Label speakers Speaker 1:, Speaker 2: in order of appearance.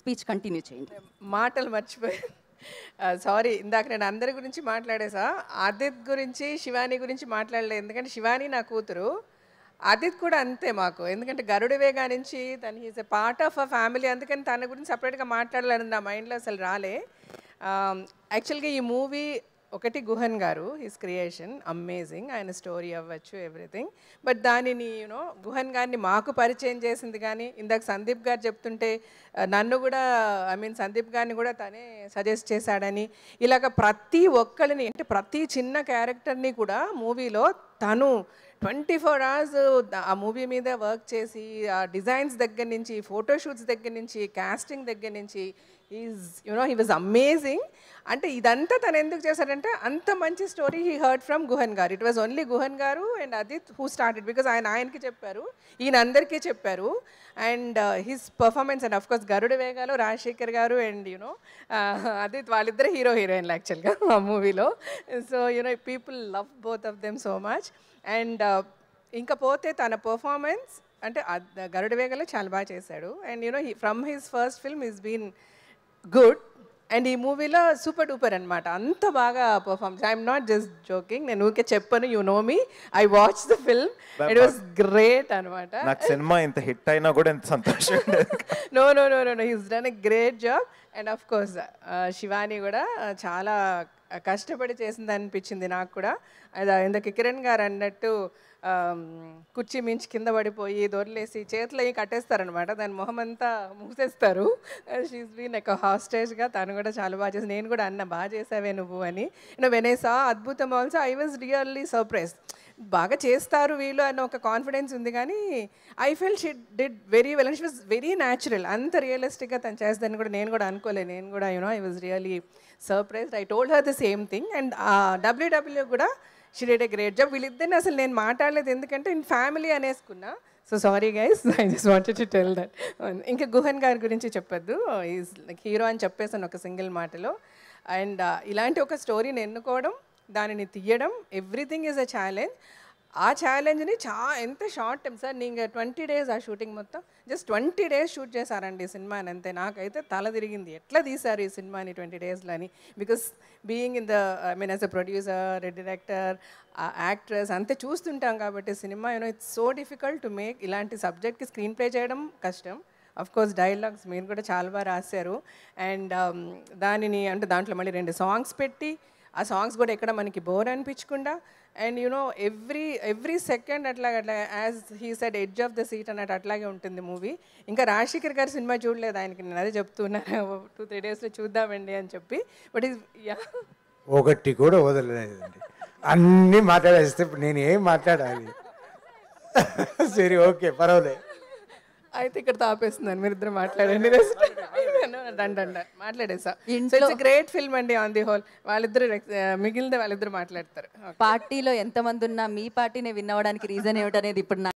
Speaker 1: speech continue చేయండి మాటలు మర్చిపోయి సారీ ఇందాక నేను అందరి గురించి మాట్లాడేసా ఆదిత్ గురించి శివాని గురించి మాట్లాడలేదు ఎందుకంటే శివాని నా కూతురు ఆదిత్ కూడా అంతే మాకు ఎందుకంటే వేగా నుంచి తన he's a part of a family అందుకని తన గురించి సపరేట్గా మాట్లాడాలని నా మైండ్లో అసలు రాలే యాక్చువల్గా ఈ మూవీ ఒకటి గుహన్ గారు హిస్ క్రియేషన్ అమేజింగ్ ఆయన స్టోరీ అవ్వచ్చు ఎవ్రీథింగ్ బట్ దానిని యూనో గుహన్ గారిని మాకు పరిచయం చేసింది కానీ ఇందాక సందీప్ గారు చెప్తుంటే నన్ను కూడా ఐ మీన్ సందీప్ గారిని కూడా తనే సజెస్ట్ చేశాడని ఇలాగ ప్రతి ఒక్కరిని అంటే ప్రతి చిన్న క్యారెక్టర్ని కూడా మూవీలో తను ట్వంటీ ఫోర్ అవర్స్ ఆ మూవీ మీద వర్క్ చేసి ఆ డిజైన్స్ దగ్గర నుంచి ఫోటోషూట్స్ దగ్గర నుంచి క్యాస్టింగ్ దగ్గర నుంచి is you know he was amazing అంటే ఇదంతా తను ఎందుకు చేశాడంటే అంత మంచి story he heard from Guhan గారు ఇట్ వాజ్ ఓన్లీ గుహన్ గారు and Adith who started because ఆయన ఆయనకి చెప్పారు ఈయన అందరికీ చెప్పారు and his performance and of course Garuda వేగాలు రాజశేఖర్ గారు అండ్ యూనో అదిత్ వాళ్ళిద్దరు హీరో హీరోయిన్లు యాక్చువల్గా ఆ మూవీలో so you know people love both of them so much and uh, ఇంకా పోతే తన పర్ఫార్మెన్స్ అంటే గరుడవేగలో చాలా బాగా చేశాడు and you know from his first film is been good and ఈ మూవీలో సూపర్ డూపర్ అనమాట అంత బాగా perform I'm not just joking నేను ఊరికే చెప్పను you know me I watch the film it was great అనమాట నాకు సినిమా ఇంత హిట్ అయినా కూడా ఎంత సంతోషం no no no no no he's done a great job and of course Shivani కూడా uh, చాలా కష్టపడి చేసింది అనిపించింది నాకు కూడా అదే ఇందాక కిరణ్ గారు అన్నట్టు కుర్చీ మించి కింద పడిపోయి దొరలేసి చేతిలో కట్టేస్తారనమాట దాని మొహం అంతా మూసేస్తారు షీస్ బీన్ ఒక హాస్టేజ్గా తను కూడా చాలా బాగా చేసి నేను కూడా అన్న బాగా చేసావే నువ్వు అని నువ్వు వెనేసా అద్భుతం also I was really surprise బాగా చేస్తారు వీళ్ళు అన్న ఒక కాన్ఫిడెన్స్ ఉంది కానీ I felt she did very well and she was very natural అంత రియలిస్టిక్గా తను చేస్తుందని కూడా నేను కూడా అనుకోలేదు నేను కూడా you know I was really surprised I told her the same thing and W W కూడా she did a great job వీళ్ళిద్దరిని అసలు నేను మాట్లాడలేదు ఎందుకంటే ఇన్ ఫ్యామిలీ అనేసుకున్నా so sorry guys I just wanted to tell that ఇంకా గుహన్ గారి గురించి చెప్పొద్దు ఈజ్ లైక్ హీరో అని చెప్పేసాను ఒక సింగిల్ మాటలో అండ్ ఇలాంటి ఒక స్టోరీని ఎన్నుకోవడం దానిని తీయడం ఎవ్రీథింగ్ ఈజ్ అ ఛాలెంజ్ ఆ ఛాలెంజ్ని చా ఎంత షార్ట్ టైం సార్ నేను ట్వంటీ డేస్ ఆ షూటింగ్ మొత్తం జస్ట్ ట్వంటీ డేస్ షూట్ చేశారండి ఈ సినిమాని అంతే నాకైతే తల తిరిగింది ఎట్లా తీశారు ఈ సినిమాని ట్వంటీ డేస్లో అని because being in the I mean as a producer director actress అంతే చూస్తుంటాం కాబట్టి సినిమా you know it's so difficult to make ఇలాంటి సబ్జెక్ట్కి స్క్రీన్ ప్లే చేయడం కష్టం అఫ్ కోర్స్ డైలాగ్స్ మీరు కూడా చాలా బాగా రాశారు అండ్ um, దానిని అంటే దాంట్లో మళ్ళీ రెండు సాంగ్స్ పెట్టి ఆ సాంగ్స్ కూడా ఎక్కడ మనకి బోర్ అనిపించకుండా and you know every every second అట్లా అట్లా as he said edge of the seat అన్నట్టు అట్లాగే ఉంటుంది మూవీ ఇంకా రాజశేఖర్ గారి సినిమా చూడలేదు ఆయనకి నేను అదే చెప్తున్నాను టూ త్రీ డేస్లో చూద్దామండి అని చెప్పి బట్ ఈజ్ యా ఒకటి కూడా వదలలేదండి అన్నీ మాట్లాడేస్తే ఇప్పుడు నేను ఏం మాట్లాడాలి సరే ఓకే పర్వాలేదు అయితే ఇక్కడ తాపేస్తున్నాను మీరు ఇద్దరు మాట్లాడండి మాట్లాడేసా ఇట్స్ గ్రేట్ ఫిల్మ్ అండి ఆన్ ది హోల్ వాళ్ళిద్దరు uh, మిగిలిన వాళ్ళిద్దరు మాట్లాడతారు పార్టీలో ఎంతమంది ఉన్నా మీ పార్టీనే విన్ అవ్వడానికి రీజన్ ఏమిటనేది ఇప్పుడు